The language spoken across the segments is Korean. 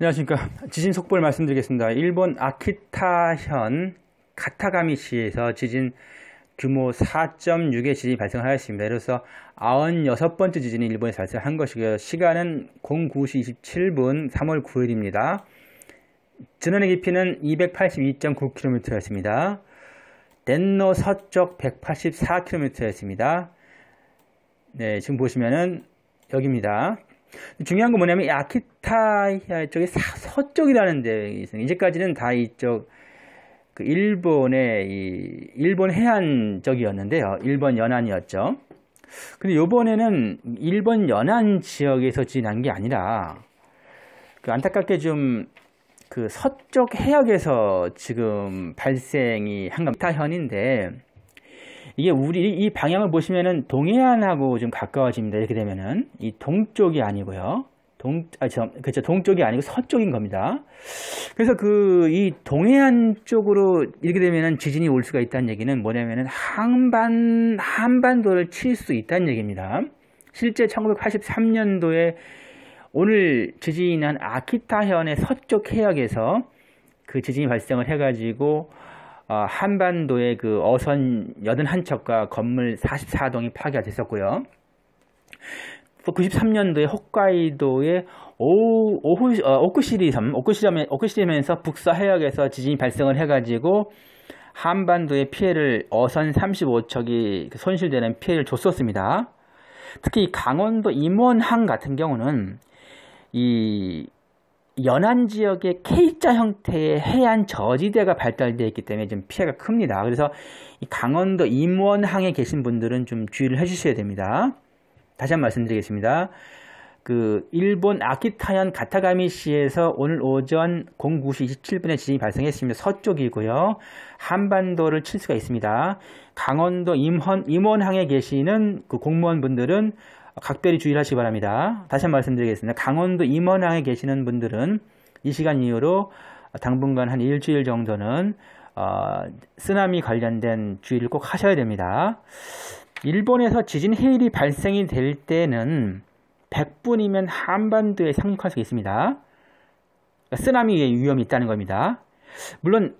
안녕하십니까. 지진 속보를 말씀드리겠습니다. 일본 아키타현 가타가미시에서 지진 규모 4.6의 지진이 발생하였습니다. 이로써 96번째 지진이 일본에서 발생한 것이고요. 시간은 09시 27분 3월 9일입니다. 진원의 깊이는 282.9km였습니다. 덴노 서쪽 184km였습니다. 네, 지금 보시면은 여기입니다. 중요한 건 뭐냐면 아키타히 쪽이 서쪽이라는 데있어요 이제까지는 다 이쪽 그 일본의 이 일본 해안 쪽이었는데요. 일본 연안이었죠. 근데 요번에는 일본 연안 지역에서 진한 게 아니라 그 안타깝게 좀 그 서쪽 해역에서 지금 발생이 한가 타현인데 이게 우리 이 방향을 보시면은 동해안하고 좀 가까워집니다. 이렇게 되면은 이 동쪽이 아니고요. 동, 아, 저, 그렇죠. 동쪽이 아니고 서쪽인 겁니다. 그래서 그, 이 동해안 쪽으로 이렇게 되면은 지진이 올 수가 있다는 얘기는 뭐냐면은 한반, 한반도를 칠 수 있다는 얘기입니다. 실제 1983년도에 오늘 지진이 난 아키타현의 서쪽 해역에서 그 지진이 발생을 해가지고 어, 한반도의 그 어선 여든 한척과 건물 44동이 파괴가 됐었고요. 또 93년도에 홋카이도의 오후, 어, 오쿠시리 섬, 오쿠시리 오쿠시리면서 북서 해역에서 지진이 발생을 해가지고 한반도의 피해를 어선 35척이 손실되는 피해를 줬었습니다. 특히 강원도 임원항 같은 경우는 이 연안 지역의 K자 형태의 해안 저지대가 발달되어 있기 때문에 좀 피해가 큽니다. 그래서 강원도 임원항에 계신 분들은 좀 주의를 해주셔야 됩니다. 다시 한 번 말씀드리겠습니다. 그 일본 아키타현 가타가미시에서 오늘 오전 09시 27분에 지진이 발생했습니다. 서쪽이고요. 한반도를 칠 수가 있습니다. 강원도 임헌, 임원항에 계시는 그 공무원분들은 각별히 주의 하시기 바랍니다. 다시 한번 말씀드리겠습니다. 강원도 임원항에 계시는 분들은 이 시간 이후로 당분간 한 일주일 정도는 어, 쓰나미 관련된 주의를 꼭 하셔야 됩니다. 일본에서 지진 해일이 발생이 될 때는 100분이면 한반도에 상륙할 수 있습니다. 그러니까 쓰나미의 위험이 있다는 겁니다. 물론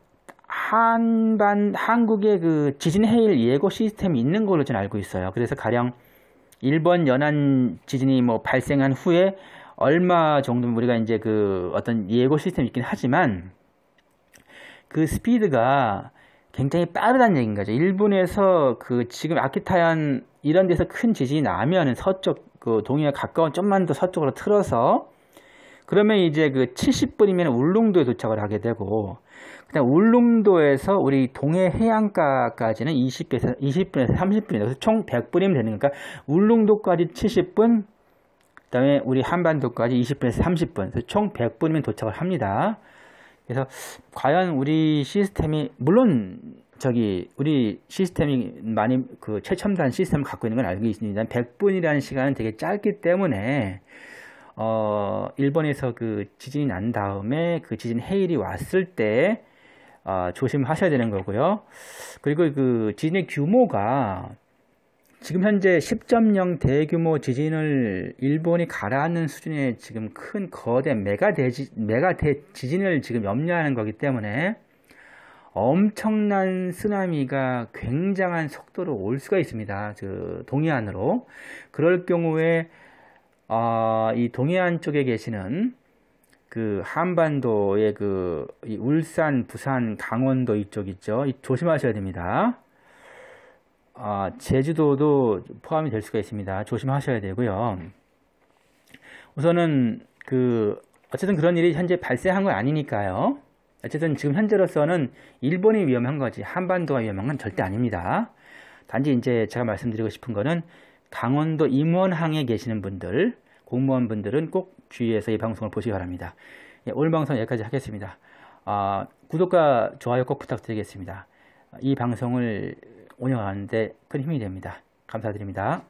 한반 한국의 그 지진 해일 예고 시스템이 있는 걸로 저는 알고 있어요. 그래서 가령 일본 연안 지진이 뭐 발생한 후에 얼마 정도 우리가 이제 그 어떤 예고 시스템이 있긴 하지만 그 스피드가 굉장히 빠르다는 얘기인 거죠. 일본에서 그 지금 아키타현 이런 데서 큰 지진이 나면은 서쪽 그 동해에 가까운 좀만 더 서쪽으로 틀어서 그러면 이제 그 70분이면 울릉도에 도착을 하게 되고 그다음 울릉도에서 우리 동해 해안가까지는 20분에서 20분에서 30분이다. 그래서 총 100분이면 되는 거니까 울릉도까지 70분 그다음에 우리 한반도까지 20분에서 30분. 그래서 총 100분이면 도착을 합니다. 그래서 과연 우리 시스템이 물론 저기 우리 시스템이 많이 그 최첨단 시스템을 갖고 있는 건 알고 있습니다. 100분이라는 시간은 되게 짧기 때문에 어, 일본에서 그 지진이 난 다음에 그 지진 해일이 왔을 때 어, 조심하셔야 되는 거고요. 그리고 그 지진의 규모가 지금 현재 10.0 대규모 지진을 일본이 가라앉는 수준의 지금 큰 거대 메가 대지, 메가 대 지진을 지금 염려하는 거기 때문에 엄청난 쓰나미가 굉장한 속도로 올 수가 있습니다. 그 동해안으로. 그럴 경우에 어, 이 동해안 쪽에 계시는 그 한반도의 그 울산, 부산, 강원도 이쪽 있죠. 조심하셔야 됩니다. 아, 제주도도 포함이 될 수가 있습니다. 조심하셔야 되고요. 우선은 그 어쨌든 그런 일이 현재 발생한 건 아니니까요. 어쨌든 지금 현재로서는 일본이 위험한 거지 한반도가 위험한 건 절대 아닙니다. 단지 이제 제가 말씀드리고 싶은 거는 강원도 임원항에 계시는 분들, 공무원분들은 꼭 주의해서 이 방송을 보시기 바랍니다. 예, 오늘 방송 여기까지 하겠습니다. 아, 구독과 좋아요 꼭 부탁드리겠습니다. 이 방송을 운영하는데 큰 힘이 됩니다. 감사드립니다.